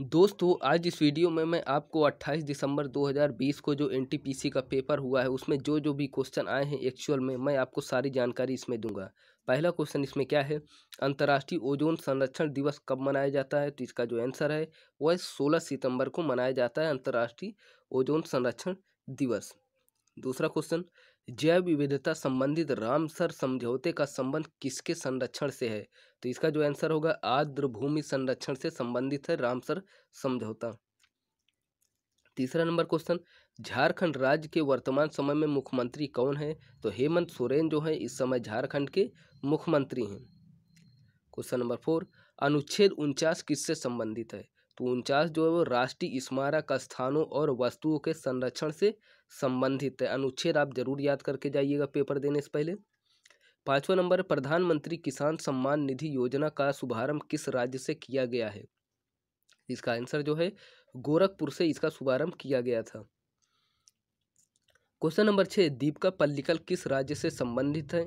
दोस्तों आज इस वीडियो में मैं आपको 28 दिसंबर 2020 को जो एन का पेपर हुआ है उसमें जो जो भी क्वेश्चन आए हैं एक्चुअल में मैं आपको सारी जानकारी इसमें दूंगा पहला क्वेश्चन इसमें क्या है अंतर्राष्ट्रीय ओजोन संरक्षण दिवस कब मनाया जाता है तो इसका जो आंसर है वह 16 सितंबर को मनाया जाता है अंतर्राष्ट्रीय ओजोन संरक्षण दिवस दूसरा क्वेश्चन जैव विविधता संबंधित रामसर समझौते का संबंध किसके संरक्षण से है तो इसका जो आंसर होगा आर्द्र भूमि संरक्षण से संबंधित है रामसर समझौता तीसरा नंबर क्वेश्चन झारखंड राज्य के वर्तमान समय में मुख्यमंत्री कौन है तो हेमंत सोरेन जो है इस समय झारखंड के मुख्यमंत्री हैं क्वेश्चन नंबर फोर अनुच्छेद उनचास किससे संबंधित है तो उनचास जो है वो राष्ट्रीय स्मारक स्थानों और वस्तुओं के संरक्षण से संबंधित है अनुच्छेद आप जरूर याद करके जाइएगा पेपर देने से पहले पाँचवा नंबर प्रधानमंत्री किसान सम्मान निधि योजना का शुभारंभ किस राज्य से किया गया है इसका आंसर जो है गोरखपुर से इसका शुभारंभ किया गया था क्वेश्चन नंबर छः दीपका पल्लिकल किस राज्य से संबंधित है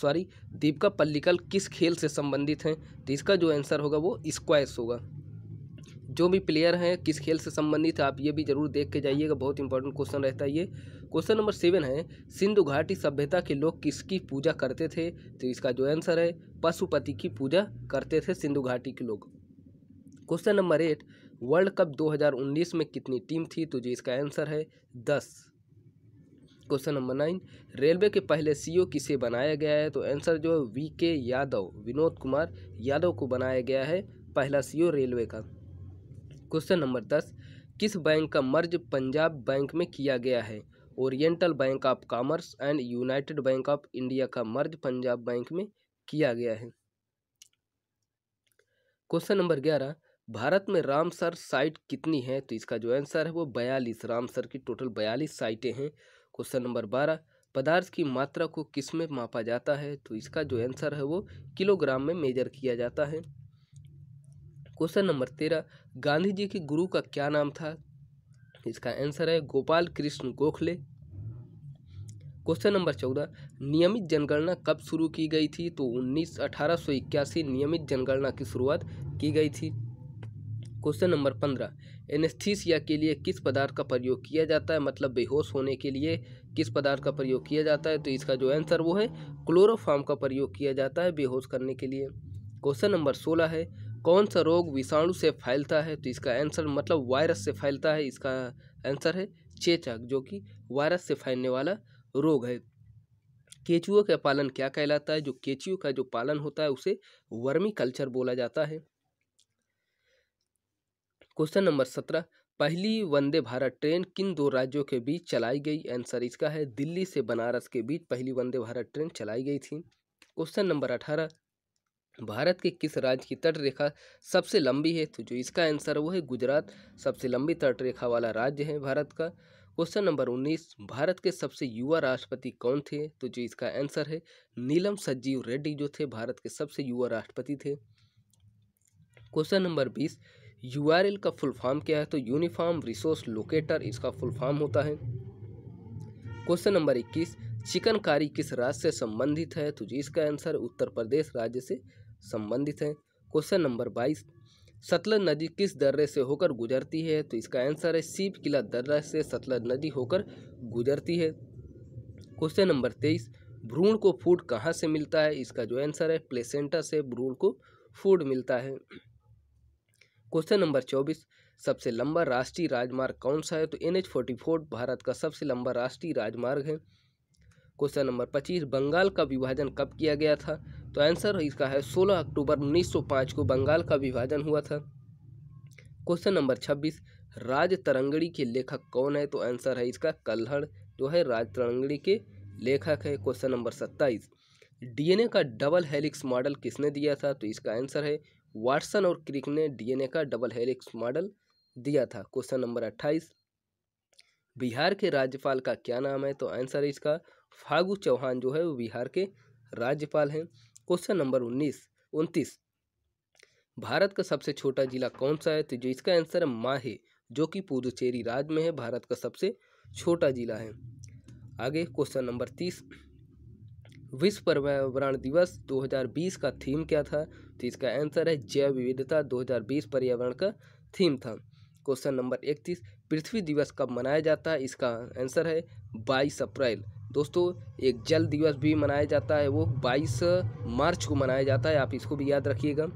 सॉरी दीपका पल्लिकल किस खेल से संबंधित है तो इसका जो आंसर होगा वो स्क्वाश होगा जो भी प्लेयर हैं किस खेल से संबंधित आप ये भी जरूर देख के जाइएगा बहुत इंपॉर्टेंट क्वेश्चन रहता है ये क्वेश्चन नंबर सेवन है सिंधु घाटी सभ्यता के लोग किसकी पूजा करते थे तो इसका जो आंसर है पशुपति की पूजा करते थे सिंधु घाटी के लोग question number eight world cup 2019 में कितनी टीम थी तो जो इसका आंसर है दस क्वेश्चन नंबर नाइन रेलवे के पहले सीईओ e किसे बनाया गया है तो आंसर जो है वी के यादव विनोद कुमार यादव को बनाया गया है पहला सीईओ e रेलवे का क्वेश्चन नंबर दस किस बैंक का मर्ज पंजाब बैंक में किया गया है Oriental Bank of Commerce and United Bank of India का मर्ज पंजाब बैंक में किया गया है क्वेश्चन नंबर ग्यारह भारत में रामसर साइट कितनी है तो इसका जो आंसर है वो बयालीस रामसर की टोटल बयालीस साइटें हैं क्वेश्चन नंबर बारह पदार्थ की मात्रा को किस में मापा जाता है तो इसका जो आंसर है वो किलोग्राम में मेजर किया जाता है क्वेश्चन नंबर तेरह गांधी जी के गुरु का क्या नाम था इसका आंसर है गोपाल कृष्ण गोखले क्वेश्चन नंबर चौदह नियमित जनगणना कब शुरू की गई थी तो उन्नीस अठारह सौ इक्यासी नियमित जनगणना की शुरुआत की गई थी क्वेश्चन नंबर पंद्रह एनेस्थीसिया के लिए किस पदार्थ का प्रयोग किया जाता है मतलब बेहोश होने के लिए किस पदार्थ का प्रयोग किया जाता है तो इसका जो आंसर वो है क्लोरोफार्म का प्रयोग किया जाता है बेहोश करने के लिए क्वेश्चन नंबर सोलह है कौन सा रोग विषाणु से फैलता है तो इसका आंसर मतलब वायरस से फैलता है इसका आंसर है चेचक जो कि वायरस से फैलने वाला रोग है केचुओं का पालन क्या कहलाता है जो केचुओं का जो पालन होता है उसे वर्मी कल्चर बोला जाता है क्वेश्चन नंबर सत्रह पहली वंदे भारत ट्रेन किन दो राज्यों के बीच चलाई गई आंसर इसका है दिल्ली से बनारस के बीच पहली वंदे भारत ट्रेन चलाई गई थी क्वेश्चन नंबर अठारह भारत के किस राज्य की तट रेखा सबसे लंबी है तो जो इसका आंसर वो है गुजरात सबसे लंबी तट रेखा वाला राज्य है भारत का क्वेश्चन नंबर उन्नीस भारत के सबसे युवा राष्ट्रपति कौन थे तो जो इसका आंसर है नीलम सज्जीव रेड्डी जो थे भारत के सबसे युवा राष्ट्रपति थे क्वेश्चन नंबर बीस यू का फुल फॉर्म क्या है तो यूनिफॉर्म रिसोर्स लोकेटर इसका फुल फॉर्म होता है क्वेश्चन नंबर इक्कीस चिकनकारी किस राज्य से संबंधित है तो जी इसका आंसर उत्तर प्रदेश राज्य से संबंधित हैं क्वेश्चन नंबर बाईस सतलज नदी किस दर्रे से होकर गुजरती है तो इसका आंसर है सीप किला दर्रा से सतलज नदी होकर गुजरती है क्वेश्चन नंबर तेईस भ्रूण को फूड कहाँ से मिलता है इसका जो आंसर है प्लेसेंटा से भ्रूण को फूड मिलता है क्वेश्चन नंबर चौबीस सबसे लंबा राष्ट्रीय राजमार्ग कौन सा है तो N H forty four Bharat का सबसे लंबा राष्ट्रीय राजमार्ग है क्वेश्चन नंबर पच्चीस बंगाल का विभाजन कब किया गया था तो आंसर इसका है सोलह अक्टूबर 1905 को बंगाल का विभाजन हुआ था क्वेश्चन नंबर छब्बीस राज तरंगड़ी के लेखक कौन है तो आंसर है इसका कल्हड़ जो है राज तरंगड़ी के लेखक है क्वेश्चन नंबर सत्ताईस डीएनए का डबल हेलिक्स मॉडल किसने दिया था तो इसका आंसर है वाटसन और क्रिक ने डीएनए का डबल हेलिक्स मॉडल दिया था क्वेश्चन नंबर अट्ठाईस बिहार के राज्यपाल का क्या नाम है तो आंसर है इसका फागू चौहान जो है वो बिहार के राज्यपाल हैं क्वेश्चन नंबर उन्नीस उनतीस भारत का सबसे छोटा जिला कौन सा है तो जो इसका आंसर है माहे जो कि पुदुचेरी राज्य में है भारत का सबसे छोटा जिला है आगे क्वेश्चन नंबर तीस विश्व पर्यावरण दिवस 2020 का थीम क्या था तो इसका आंसर है जैव विविधता 2020 पर्यावरण का थीम था क्वेश्चन नंबर इकतीस पृथ्वी दिवस कब मनाया जाता है इसका आंसर है बाईस अप्रैल दोस्तों एक जल दिवस भी मनाया जाता है वो 22 मार्च को मनाया जाता है आप इसको भी याद रखिएगा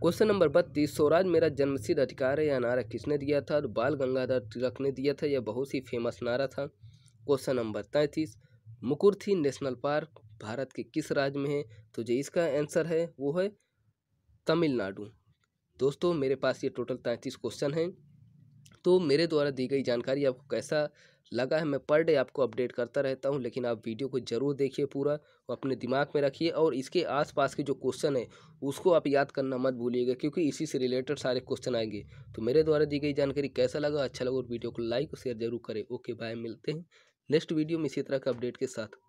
क्वेश्चन नंबर बत्तीस स्वराज मेरा जन्मसिद्ध अधिकार है यह नारा किसने दिया था बाल गंगाधर तिलक ने दिया था यह बहुत ही फेमस नारा था क्वेश्चन नंबर तैंतीस मुकुरथी नेशनल पार्क भारत के किस राज्य में है तो जो इसका आंसर है वो है तमिलनाडु दोस्तों मेरे पास ये टोटल तैंतीस क्वेश्चन हैं तो मेरे द्वारा दी गई जानकारी आपको कैसा लगा है मैं पर डे आपको अपडेट करता रहता हूँ लेकिन आप वीडियो को ज़रूर देखिए पूरा और अपने दिमाग में रखिए और इसके आसपास के जो क्वेश्चन है उसको आप याद करना मत भूलिएगा क्योंकि इसी से रिलेटेड सारे क्वेश्चन आएंगे तो मेरे द्वारा दी गई जानकारी कैसा लगा अच्छा लगा और वीडियो को लाइक और शेयर जरूर करें ओके बाय मिलते हैं नेक्स्ट वीडियो में इसी तरह के अपडेट के साथ